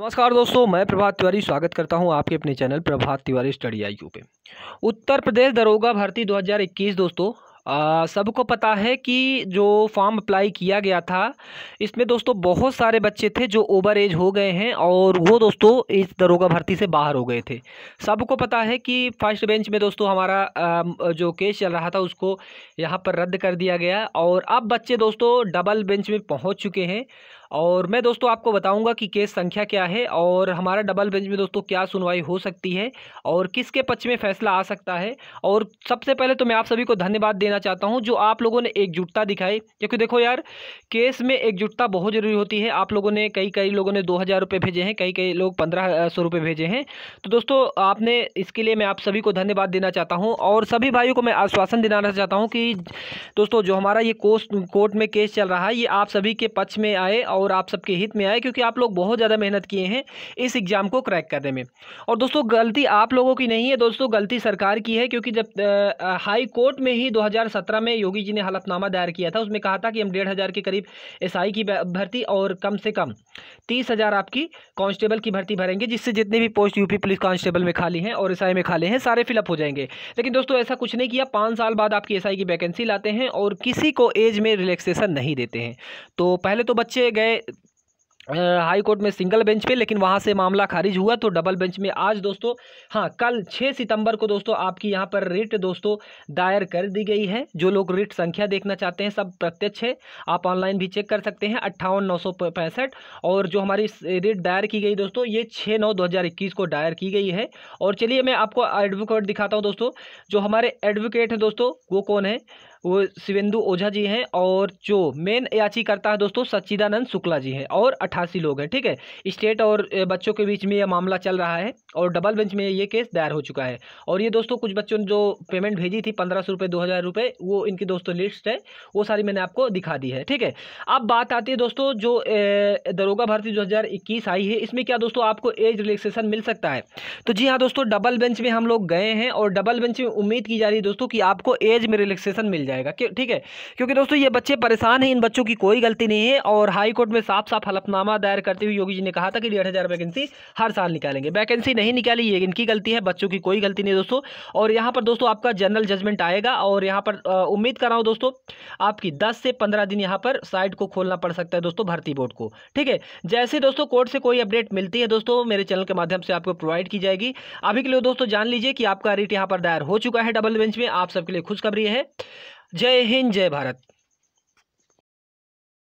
नमस्कार दोस्तों मैं प्रभात तिवारी स्वागत करता हूं आपके अपने channel Prabhat Tiwari study eye पे उत्तर प्रदेश दरोगा भर्ती 2021 दोस्तों सबको पता है कि जो फॉर्म अप्लाई किया गया था इसमें दोस्तों बहुत सारे बच्चे थे जो ओवर एज हो गए हैं और वो दोस्तों इस दरोगा भर्ती से बाहर हो गए थे सबको पता है कि फर्स्ट बेंच में दोस्तों हमारा जो केस चल रहा था उसको यहाँ पर रद्द कर दिया गया और अब बच्चे दोस्तों डबल बेंच में पहुँच चुके हैं और मैं दोस्तों आपको बताऊंगा कि केस संख्या क्या है और हमारा डबल बेंच में दोस्तों क्या सुनवाई हो सकती है और किसके पक्ष में फैसला आ सकता है और सबसे पहले तो मैं आप सभी को धन्यवाद देना चाहता हूँ जो आप लोगों ने एकजुटता दिखाई क्योंकि देखो यार केस में एकजुटता बहुत ज़रूरी होती है आप लोगों ने कई कई लोगों ने दो हज़ार रुपये भेजे हैं कई कई लोग पंद्रह सौ रुपये भेजे हैं तो दोस्तों आपने इसके लिए मैं आप सभी को धन्यवाद देना चाहता हूँ और सभी भाइयों को मैं आश्वासन दिलाना चाहता हूँ कि दोस्तों जो हमारा ये कोर्ट में केस चल रहा है ये आप सभी के पक्ष में आए और और आप सबके हित में आए क्योंकि आप लोग बहुत ज़्यादा मेहनत किए हैं इस एग्ज़ाम को क्रैक करने में और दोस्तों गलती आप लोगों की नहीं है दोस्तों गलती सरकार की है क्योंकि जब हाई कोर्ट में ही 2017 में योगी जी ने हलफनामा दायर किया था उसमें कहा था कि हम डेढ़ हज़ार के करीब एस की भर्ती और कम से कम तीस हज़ार आपकी कांस्टेबल की भर्ती भरेंगे जिससे जितने भी पोस्ट यूपी पुलिस कांस्टेबल में खाली हैं और एस में खाली हैं सारे फिलअप हो जाएंगे लेकिन दोस्तों ऐसा कुछ नहीं किया पाँच साल बाद आपकी एस की वैकेंसी लाते हैं और किसी को एज में रिलैक्सेशन नहीं देते हैं तो पहले तो बच्चे गए गए हाई कोर्ट में सिंगल बेंच पे लेकिन वहाँ से मामला खारिज हुआ तो डबल बेंच में आज दोस्तों हाँ कल 6 सितंबर को दोस्तों आपकी यहाँ पर रिट दोस्तों दायर कर दी गई है जो लोग रिट संख्या देखना चाहते हैं सब प्रत्यक्ष है आप ऑनलाइन भी चेक कर सकते हैं अट्ठावन नौ सौ पैंसठ और जो हमारी रिट दायर की गई दोस्तों ये छः नौ दो हज़ार इक्कीस को दायर की गई है और चलिए मैं आपको एडवोकेट दिखाता हूँ दोस्तों जो हमारे एडवोकेट हैं दोस्तों वो कौन है वो शिवेंदु ओझा जी हैं और जो मेन याचिकर्ता है दोस्तों सच्चिदानंद शुक्ला जी हैं और अट्ठासी लोग हैं ठीक है स्टेट और बच्चों के बीच में यह मामला चल रहा है और डबल बेंच में ये केस दायर हो चुका है और ये दोस्तों कुछ बच्चों ने जो पेमेंट भेजी थी पंद्रह सौ रुपये दो हज़ार रुपये वो इनकी दोस्तों लिस्ट है वो सारी मैंने आपको दिखा दी है ठीक है अब बात आती है दोस्तों जो दरोगा भर्ती दो आई है इसमें क्या दोस्तों आपको एज रिलेक्सेशन मिल सकता है तो जी हाँ दोस्तों डबल बेंच में हम लोग गए हैं और डबल बेंच में उम्मीद की जा रही है दोस्तों कि आपको एज में रिलेक्सेशन मिल जाए जाएगा ठीक है क्योंकि दोस्तों ये बच्चे परेशान हैं इन बच्चों की कोई गलती नहीं है और हाईकोर्ट में साफ साफ हलफनामा दायर करते हुए योगी जी ने कहा था कि डेढ़ हज़ार वैकेंसी हर साल निकालेंगे वैकेंसी नहीं निकाली ये इनकी गलती है बच्चों की कोई गलती नहीं दोस्तों और यहाँ पर दोस्तों आपका जनरल जजमेंट आएगा और यहाँ पर उम्मीद कर रहा हूँ दोस्तों आपकी दस से पंद्रह दिन यहाँ पर साइट को खोलना पड़ सकता है दोस्तों भर्ती बोर्ड को ठीक है जैसे दोस्तों कोर्ट से कोई अपडेट मिलती है दोस्तों मेरे चैनल के माध्यम से आपको प्रोवाइड की जाएगी अभी के लिए दोस्तों जान लीजिए कि आपका रेट यहाँ पर दायर हो चुका है डबल बेंच में आप सबके लिए खुशखबरी है जय हिंद जय भारत